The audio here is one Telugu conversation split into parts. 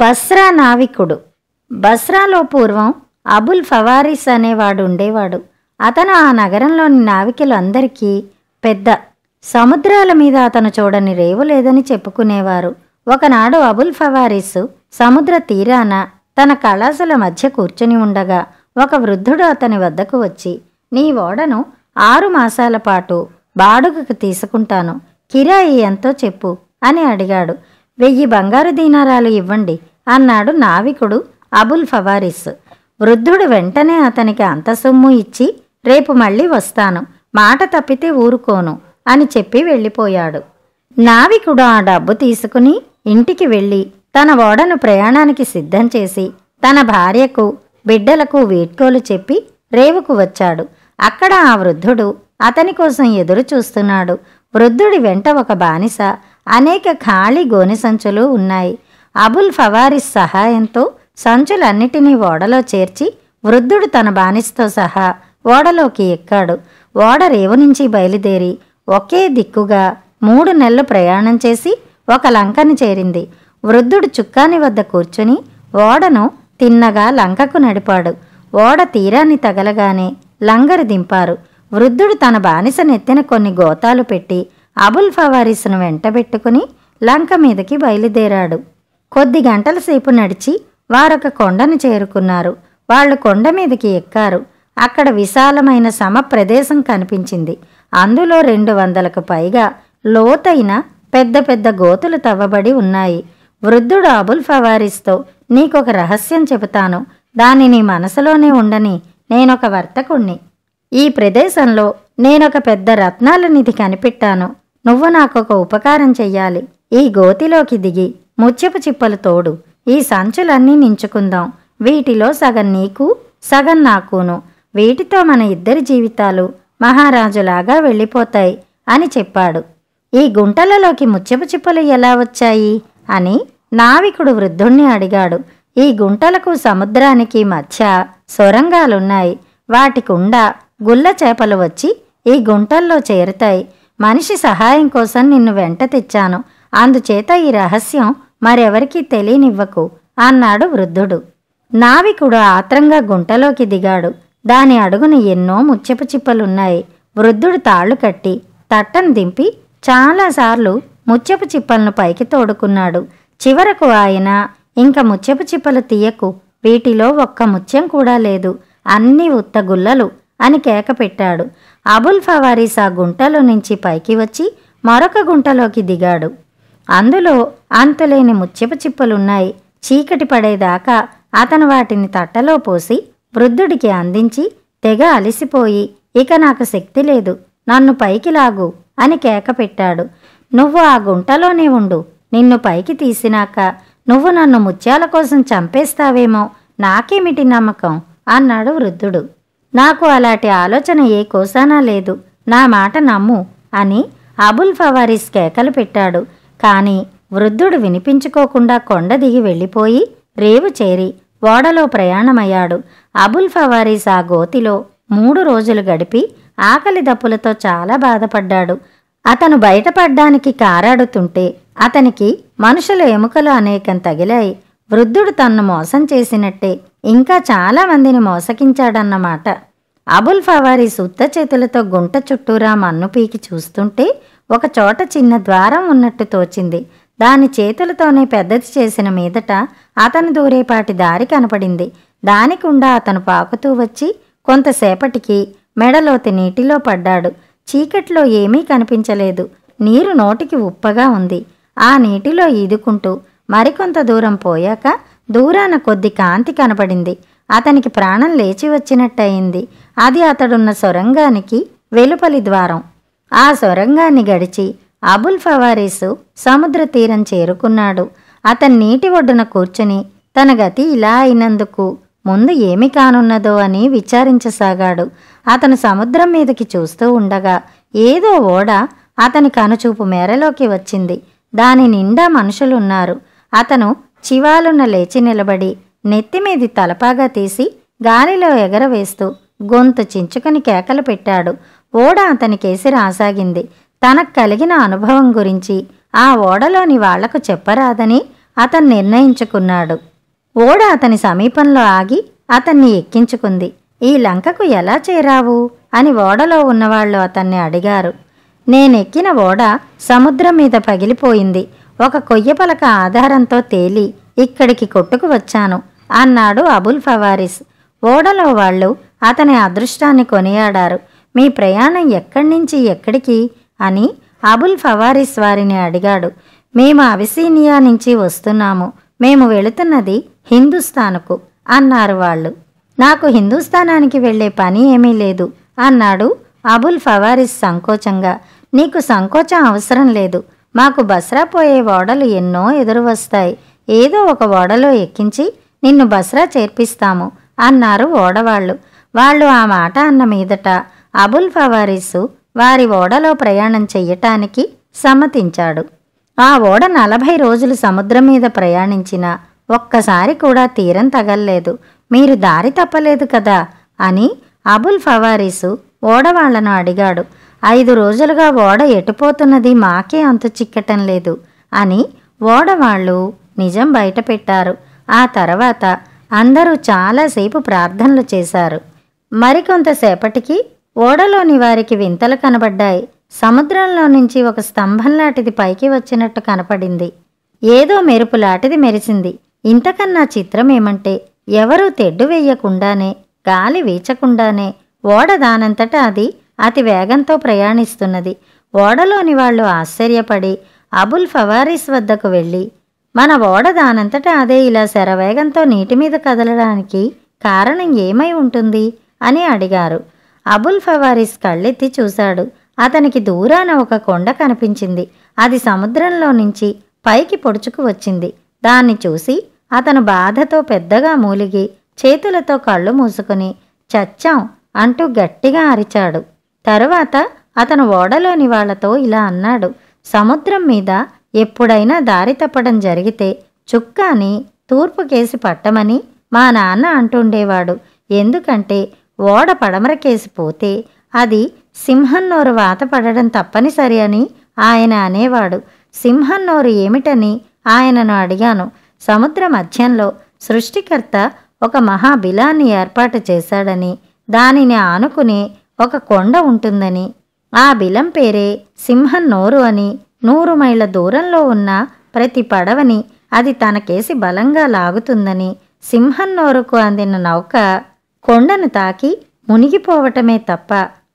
బస్రా నావికుడు బస్రాలో పూర్వం అబుల్ ఫవారిస్ అనేవాడు ఉండేవాడు అతను ఆ నగరంలోని నావికులందరికీ పెద్ద సముద్రాల మీద అతను చూడని రేవు లేదని చెప్పుకునేవారు ఒకనాడు అబుల్ ఫవారిస్ సముద్ర తీరాన తన కళాశాల మధ్య కూర్చుని ఉండగా ఒక వృద్ధుడు అతని వద్దకు వచ్చి నీ ఓడను ఆరు మాసాల పాటు బాడుగకు తీసుకుంటాను కిరాయి ఎంతో చెప్పు అని అడిగాడు వెయ్యి బంగారు దీనారాలు ఇవ్వండి అన్నాడు నావికుడు అబుల్ ఫవారిస్ వృద్ధుడు వెంటనే అతనికి అంత సొమ్ము ఇచ్చి రేపు మళ్ళీ వస్తాను మాట తప్పితే ఊరుకోను అని చెప్పి వెళ్ళిపోయాడు నావికుడు ఆ డబ్బు తీసుకుని ఇంటికి వెళ్ళి తన ఓడను ప్రయాణానికి సిద్ధం చేసి తన భార్యకు బిడ్డలకు వీడ్కోలు చెప్పి రేవుకు వచ్చాడు అక్కడ ఆ వృద్ధుడు అతని కోసం ఎదురు చూస్తున్నాడు వృద్ధుడి వెంట ఒక బానిస అనేక ఖాళీ గోనె సంచులు ఉన్నాయి అబుల్ ఫవారిస్ సహాయంతో సంచులన్నిటినీ ఓడలో చేర్చి వృద్ధుడు తన బానిసతో సహా ఓడలోకి ఎక్కాడు ఓడ రేవు నుంచి బయలుదేరి ఒకే దిక్కుగా మూడు నెలలు ప్రయాణం చేసి ఒక లంకని చేరింది వృద్ధుడు చుక్కాని వద్ద కూర్చుని ఓడను తిన్నగా లంకకు నడిపాడు ఓడ తీరాన్ని తగలగానే లంగరు దింపారు వృద్ధుడు తన బానిస నెత్తిన కొన్ని గోతాలు పెట్టి అబుల్ ఫవారిస్ను వెంటబెట్టుకుని లంక మీదకి బయలుదేరాడు కొద్ది గంటల సేపు నడిచి వారొక కొండను చేరుకున్నారు వాళ్ళు కొండ మీదకి ఎక్కారు అక్కడ విశాలమైన సమ ప్రదేశం కనిపించింది అందులో రెండు వందలకు పైగా లోతైన పెద్ద పెద్ద గోతులు తవ్వబడి ఉన్నాయి వృద్ధుడు అబుల్ ఫవారిస్తో నీకొక రహస్యం చెబుతాను దాని నీ మనసులోనే ఉండని నేనొక వర్తకుణ్ణి ఈ ప్రదేశంలో నేనొక పెద్ద రత్నాల నిధి కనిపెట్టాను నువ్వు నాకొక ఉపకారం చెయ్యాలి ఈ గోతిలోకి దిగి ముత్యపు చిప్పలు తోడు ఈ సంచులన్నీ నించుకుందాం వీటిలో సగం నీకు సగం నాకును వీటితో మన ఇద్దరి జీవితాలు మహారాజులాగా వెళ్ళిపోతాయి అని చెప్పాడు ఈ గుంటలలోకి ముత్యపు చిప్పలు ఎలా వచ్చాయి అని నావికుడు వృద్ధుణ్ణి అడిగాడు ఈ గుంటలకు సముద్రానికి మధ్య సొరంగాలున్నాయి వాటికుండా గుల్ల చేపలు వచ్చి ఈ గుంటల్లో చేరుతాయి మనిషి సహాయం కోసం నిన్ను వెంట తెచ్చాను అందుచేత ఈ రహస్యం మరెవరికీ తెలియనివ్వకు అన్నాడు వృద్ధుడు నావికుడు ఆత్రంగా గుంటలోకి దిగాడు దాని అడుగున ఎన్నో ముచ్చపు చిప్పలున్నాయి వృద్ధుడు తాళ్ళు కట్టి తట్టను దింపి చాలాసార్లు ముచ్చపు చిప్పలను పైకి తోడుకున్నాడు చివరకు ఆయన ఇంక ముచ్చపు చిప్పలు తీయకు వీటిలో ఒక్క ముత్యం కూడా లేదు అన్ని ఉత్తగుల్లలు అని కేక పెట్టాడు అబుల్ ఫవారీస్ ఆ గుంటలో నుంచి పైకి వచ్చి మరొక గుంటలోకి దిగాడు అందులో అంతులేని ముచ్చిప చిప్పలున్నాయి చీకటి పడేదాకా అతను వాటిని తట్టలో పోసి వృద్ధుడికి అందించి తెగ అలిసిపోయి ఇక నాకు శక్తి లేదు నన్ను పైకి లాగు అని కేక పెట్టాడు నువ్వు ఆ గుంటలోనే ఉండు నిన్ను పైకి తీసినాక నువ్వు నన్ను ముత్యాల కోసం చంపేస్తావేమో నాకేమిటి నమ్మకం అన్నాడు వృద్ధుడు నాకు అలాంటి ఆలోచన ఏ కోసానా లేదు నా మాట నమ్ము అని అబుల్ ఫవారిస్ కేకలు పెట్టాడు కానీ వృద్ధుడు వినిపించుకోకుండా కొండ దిగి వెళ్ళిపోయి రేవు చేరి ఓడలో ప్రయాణమయ్యాడు అబుల్ ఫవారిస్ ఆ గోతిలో మూడు రోజులు గడిపి ఆకలి దప్పులతో చాలా బాధపడ్డాడు అతను బయటపడ్డానికి కారాడుతుంటే అతనికి మనుషుల ఎముకలు అనేకం తగిలాయి వృద్ధుడు తన్ను మోసం చేసినట్టే ఇంకా చాలామందిని మోసగించాడన్నమాట అబుల్ ఫవారీస్ సుత్త చేతులతో గుంట చుట్టూరా మన్ను పీకి చూస్తుంటే ఒక చోట చిన్న ద్వారం ఉన్నట్టు తోచింది దాని చేతులతోనే పెద్దది చేసిన మీదట అతను దూరేపాటి దారి కనపడింది దానికుండా అతను పాకుతూ వచ్చి కొంతసేపటికి మెడలోతి నీటిలో పడ్డాడు చీకట్లో ఏమీ కనిపించలేదు నీరు నోటికి ఉప్పగా ఉంది ఆ నీటిలో ఈదుకుంటూ మరికొంత దూరం పోయాక దూరాన కొద్ది కాంతి కనపడింది అతనికి ప్రాణం లేచి వచ్చినట్టయింది అది అతడున్న సొరంగానికి వెలుపలి ద్వారం ఆ సొరంగాన్ని గడిచి అబుల్ ఫవారీసు సముద్ర తీరం చేరుకున్నాడు అతను నీటి ఒడ్డున కూర్చుని తన గతి ఇలా అయినందుకు ముందు ఏమి కానున్నదో అని విచారించసాగాడు అతను సముద్రం మీదకి చూస్తూ ఉండగా ఏదో ఓడ అతని కనుచూపు మేరలోకి వచ్చింది దాని నిండా మనుషులున్నారు అతను చివాలున లేచి నిలబడి నెత్తిమీది తలపాగా తీసి గాలిలో ఎగరవేస్తూ గొంతు చించుకుని కేకలు పెట్టాడు ఓడ అతనికేసి రాసాగింది తనకు కలిగిన అనుభవం గురించి ఆ ఓడలోని వాళ్లకు చెప్పరాదని అతను నిర్ణయించుకున్నాడు ఓడ అతని సమీపంలో ఆగి అతన్ని ఎక్కించుకుంది ఈ లంకకు ఎలా చేరావు అని ఓడలో ఉన్నవాళ్ళు అతన్ని అడిగారు నేనెక్కిన ఓడ సముద్రం మీద పగిలిపోయింది ఒక కొయ్యపలక ఆధారంతో తేలి ఇక్కడికి కొట్టుకు వచ్చాను అన్నాడు అబుల్ ఫవారిస్ ఓడలో వాళ్ళు అతని అదృష్టాన్ని కొనియాడారు మీ ప్రయాణం ఎక్కడి నుంచి ఎక్కడికి అని అబుల్ ఫవారిస్ వారిని అడిగాడు మేము అవిసీనియా నుంచి వస్తున్నాము మేము వెళుతున్నది హిందుస్థాన్కు అన్నారు వాళ్ళు నాకు హిందుస్థానానికి వెళ్ళే పని ఏమీ లేదు అన్నాడు అబుల్ ఫవారిస్ సంకోచంగా నీకు సంకోచం అవసరం లేదు మాకు బస్రా పోయే ఓడలు ఎన్నో ఎదురు వస్తాయి ఏదో ఒక ఓడలో ఎక్కించి నిన్ను బస్రా చేర్పిస్తాము అన్నారు ఓడవాళ్లు వాళ్ళు ఆ మాట అన్న మీదట అబుల్ ఫవారిసు వారి ఓడలో ప్రయాణం చెయ్యటానికి సమ్మతించాడు ఆ ఓడ నలభై రోజులు సముద్రం మీద ప్రయాణించిన ఒక్కసారి కూడా తీరం తగల్లేదు మీరు దారి తప్పలేదు కదా అని అబుల్ ఫవారిసు ఓడవాళ్లను అడిగాడు ఐదు రోజులుగా ఓడ ఎటుపోతున్నది మాకే అంతు చిక్కటం లేదు అని ఓడవాళ్ళు నిజం బయటపెట్టారు ఆ తర్వాత అందరూ చాలాసేపు ప్రార్థనలు చేశారు మరికొంతసేపటికి ఓడలోని వారికి వింతలు కనబడ్డాయి సముద్రంలో నుంచి ఒక స్తంభం లాంటిది పైకి వచ్చినట్టు కనపడింది ఏదో మెరుపు లాంటిది మెరిసింది ఇంతకన్నా చిత్రం ఏమంటే ఎవరూ తెడ్డు వేయకుండానే గాలి వీచకుండానే ఓడ దానంతట అది అతి వేగంతో ప్రయాణిస్తున్నది ఓడలోని వాళ్ళు ఆశ్చర్యపడి అబుల్ ఫవారిస్ వద్దకు వెళ్ళి మన ఓడ దానంతటా అదే ఇలా శరవేగంతో నీటి మీద కదలడానికి కారణం ఏమై ఉంటుంది అని అడిగారు అబుల్ ఫవారిస్ కళ్ళెత్తి చూశాడు అతనికి దూరాన ఒక కొండ కనిపించింది అది సముద్రంలో నుంచి పైకి పొడుచుకు వచ్చింది దాన్ని చూసి అతను బాధతో పెద్దగా మూలిగి చేతులతో కళ్ళు మూసుకుని చచ్చాం అంటూ గట్టిగా అరిచాడు తరువాత అతను ఓడలోని వాళ్లతో ఇలా అన్నాడు సముద్రం మీద ఎప్పుడైనా దారి తప్పడం జరిగితే చుక్కాని తూర్పు కేసి పట్టమని మా నాన్న అంటుండేవాడు ఎందుకంటే ఓడ పడమర కేసి పోతే అది సింహం నోరు వాత పడడం తప్పనిసరి అని ఆయన అనేవాడు సింహం నోరు ఏమిటని ఆయనను అడిగాను సముద్ర మధ్యంలో సృష్టికర్త ఒక మహాబిలాన్ని ఏర్పాటు చేశాడని దానిని ఆనుకునే ఒక కొండ ఉంటుందని ఆ బిలం పేరే సింహం నోరు అని నూరు మైళ్ళ దూరంలో ఉన్న ప్రతి పడవని అది తనకేసి బలంగా లాగుతుందని సింహం నోరుకు అందిన నౌక కొండను తాకి మునిగిపోవటమే తప్ప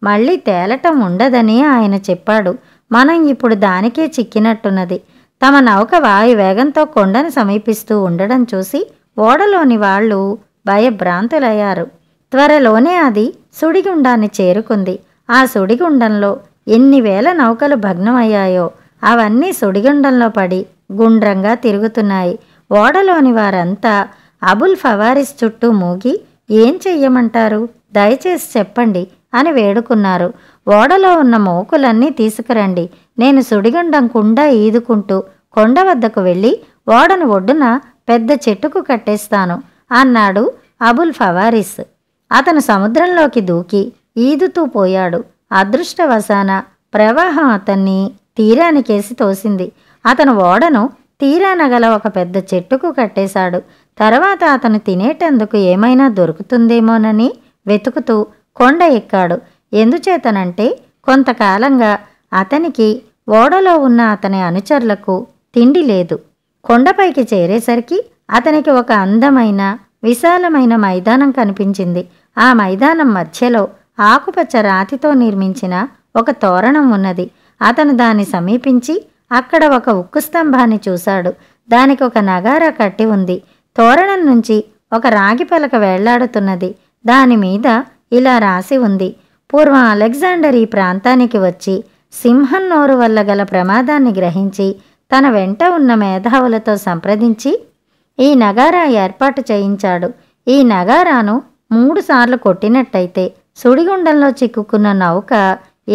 మళ్ళీ తేలటం ఉండదని ఆయన చెప్పాడు మనం ఇప్పుడు దానికే చిక్కినట్టున్నది తమ నౌక వాయు వేగంతో కొండను సమీపిస్తూ ఉండడం చూసి ఓడలోని వాళ్ళు భయభ్రాంతులయ్యారు త్వరలోనే అది సుడిగుండాన్ని చేరుకుంది ఆ సుడిగుండంలో ఎన్ని వేల నౌకలు భగ్నమయ్యాయో అవన్నీ సుడిగుండంలో పడి గుండ్రంగా తిరుగుతున్నాయి ఓడలోని వారంతా అబుల్ ఫవారిస్ చుట్టూ మూగి ఏం చెయ్యమంటారు దయచేసి చెప్పండి అని వేడుకున్నారు ఓడలో ఉన్న మోకులన్నీ తీసుకురండి నేను సుడిగుండం కుండా ఈదుకుంటూ కొండ వద్దకు వెళ్ళి ఓడను ఒడ్డున పెద్ద చెట్టుకు కట్టేస్తాను అన్నాడు అబుల్ ఫవారిస్ అతను సముద్రంలోకి దూకి ఈదుతూ పోయాడు అదృష్టవశాన ప్రవాహం అతన్ని తీరానికేసి తోసింది అతను ఓడను తీరాన గల ఒక పెద్ద చెట్టుకు కట్టేశాడు తర్వాత అతను తినేటందుకు ఏమైనా దొరుకుతుందేమోనని వెతుకుతూ కొండ ఎక్కాడు ఎందుచేతనంటే కొంతకాలంగా అతనికి ఓడలో ఉన్న అతని అనుచరులకు తిండి లేదు కొండపైకి చేరేసరికి అతనికి ఒక అందమైన విశాలమైన మైదానం కనిపించింది ఆ మైదానం మధ్యలో ఆకుపచ్చ రాతితో నిర్మించిన ఒక తోరణం ఉన్నది అతను దాన్ని సమీపించి అక్కడ ఒక ఉక్కు స్తంభాన్ని చూశాడు దానికి ఒక నగారా కట్టి ఉంది తోరణం నుంచి ఒక రాగి పలక వేళ్లాడుతున్నది దానిమీద ఇలా రాసి ఉంది పూర్వం అలెగ్జాండర్ ఈ ప్రాంతానికి వచ్చి సింహం నోరు వల్ల గల ప్రమాదాన్ని గ్రహించి తన వెంట ఉన్న మేధావులతో సంప్రదించి ఈ నగారా ఏర్పాటు చేయించాడు ఈ నగారాను మూడుసార్లు కొట్టినట్టయితే సుడిగుండంలో చిక్కుకున్న నౌక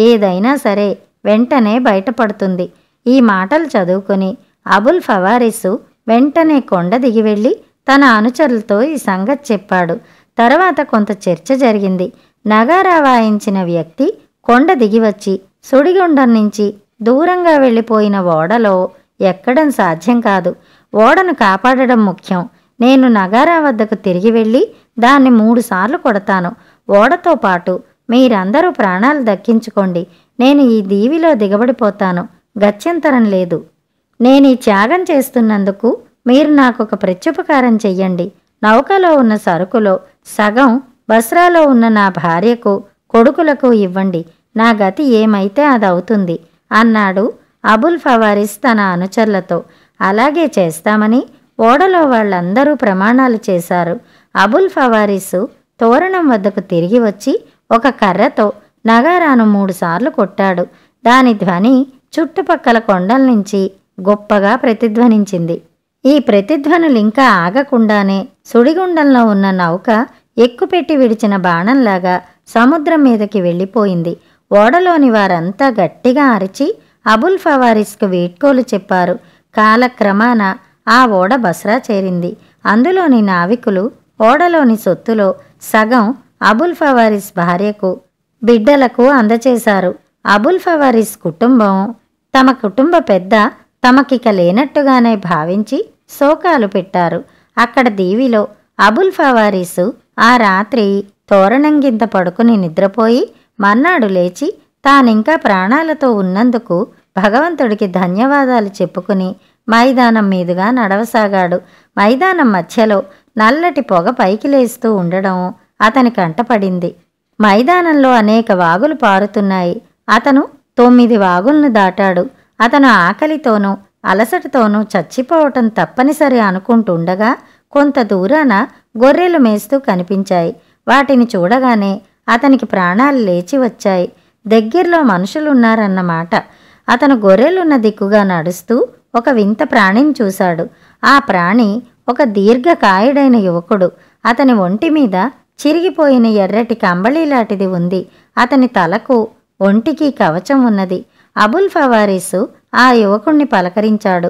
ఏదైనా సరే వెంటనే బయటపడుతుంది ఈ మాటలు చదువుకుని అబుల్ ఫవారిసు వెంటనే కొండ దిగి వెళ్ళి తన అనుచరులతో ఈ సంగతి చెప్పాడు తర్వాత కొంత చర్చ జరిగింది నగారా వాయించిన వ్యక్తి కొండ దిగివచ్చి సుడిగుండం నుంచి దూరంగా వెళ్ళిపోయిన ఓడలో ఎక్కడం సాధ్యం కాదు ఓడను కాపాడడం ముఖ్యం నేను నగారా వద్దకు తిరిగి వెళ్ళి దాన్ని మూడుసార్లు కొడతాను ఓడతో పాటు మీరందరూ ప్రాణాలు దక్కించుకోండి నేను ఈ దీవిలో దిగబడిపోతాను గత్యంతరం లేదు నేను ఈ త్యాగం చేస్తున్నందుకు మీరు నాకు ఒక ప్రత్యుపకారం చెయ్యండి నౌకలో ఉన్న సరుకులో సగం బస్రాలో ఉన్న నా భార్యకు కొడుకులకు ఇవ్వండి నా గతి ఏమైతే అది అవుతుంది అన్నాడు అబుల్ ఫవారిస్ తన అనుచరులతో అలాగే చేస్తామని ఓడలో వాళ్ళందరూ ప్రమాణాలు చేశారు అబుల్ ఫవారిసు తోరణం వద్దకు తిరిగి వచ్చి ఒక కర్రతో నగారాను మూడుసార్లు కొట్టాడు దాని ధ్వని చుట్టుపక్కల కొండల నుంచి గొప్పగా ప్రతిధ్వనించింది ఈ ప్రతిధ్వనులింకా ఆగకుండానే సుడిగుండంలో ఉన్న నౌక ఎక్కుపెట్టి విడిచిన బాణంలాగా సముద్రం మీదకి వెళ్ళిపోయింది ఓడలోని వారంతా గట్టిగా అరిచి అబుల్ ఫవారిస్కు వీడ్కోలు చెప్పారు కాలక్రమాన ఆ ఓడ బస్రా చేరింది అందులోని నావికులు ఓడలోని సొత్తులో సగం అబుల్ ఫవారిస్ భార్యకు బిడ్డలకు అందచేశారు అబుల్ ఫవారిస్ కుటుంబం తమ కుటుంబ పెద్ద తమకిక లేనట్టుగానే భావించి శోకాలు పెట్టారు అక్కడ దీవిలో అబుల్ ఫవారీసు ఆ రాత్రి తోరణంగింత పడుకుని నిద్రపోయి మర్నాడు లేచి తానింకా ప్రాణాలతో ఉన్నందుకు భగవంతుడికి ధన్యవాదాలు చెప్పుకుని మైదానం మీదుగా నడవసాగాడు మైదానం మధ్యలో నల్లటి పొగ పైకి లేస్తూ ఉండడం అతని కంటపడింది మైదానంలో అనేక వాగులు పారుతున్నాయి అతను తొమ్మిది వాగులను దాటాడు అతను ఆకలితోనూ అలసటతోనూ చచ్చిపోవటం తప్పనిసరి అనుకుంటుండగా కొంత దూరాన గొర్రెలు మేస్తూ కనిపించాయి వాటిని చూడగానే అతనికి ప్రాణాలు లేచి వచ్చాయి దగ్గరలో మనుషులున్నారన్నమాట అతను గొర్రెలున్న దిక్కుగా నడుస్తూ ఒక వింత ప్రాణిని చూశాడు ఆ ప్రాణి ఒక దీర్ఘకాయుడైన యువకుడు అతని ఒంటి మీద చిరిగిపోయిన ఎర్రటి కంబళీ లాంటిది ఉంది అతని తలకు ఒంటికి కవచం ఉన్నది అబుల్ ఫవారీసు ఆ యువకుణ్ణి పలకరించాడు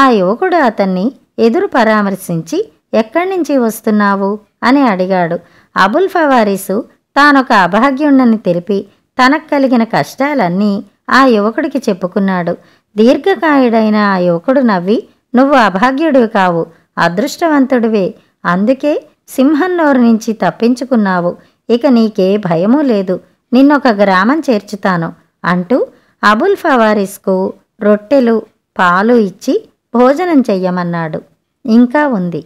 ఆ యువకుడు అతన్ని ఎదురు పరామర్శించి ఎక్కడి నుంచి వస్తున్నావు అని అడిగాడు అబుల్ ఫవారీసు తానొక అభాగ్యుణ్ణని తెలిపి తనకు కలిగిన కష్టాలన్నీ ఆ యువకుడికి చెప్పుకున్నాడు దీర్ఘకాయుడైన ఆ యువకుడు నవ్వి నువ్వు అభాగ్యుడివి కావు అదృష్టవంతుడివే అందుకే సింహం నోరు నుంచి తప్పించుకున్నావు ఇక నీకే భయమూ లేదు నిన్నొక గ్రామం చేర్చుతాను అంటూ అబుల్ ఫవారిస్కు రొట్టెలు పాలు ఇచ్చి భోజనం చెయ్యమన్నాడు ఇంకా ఉంది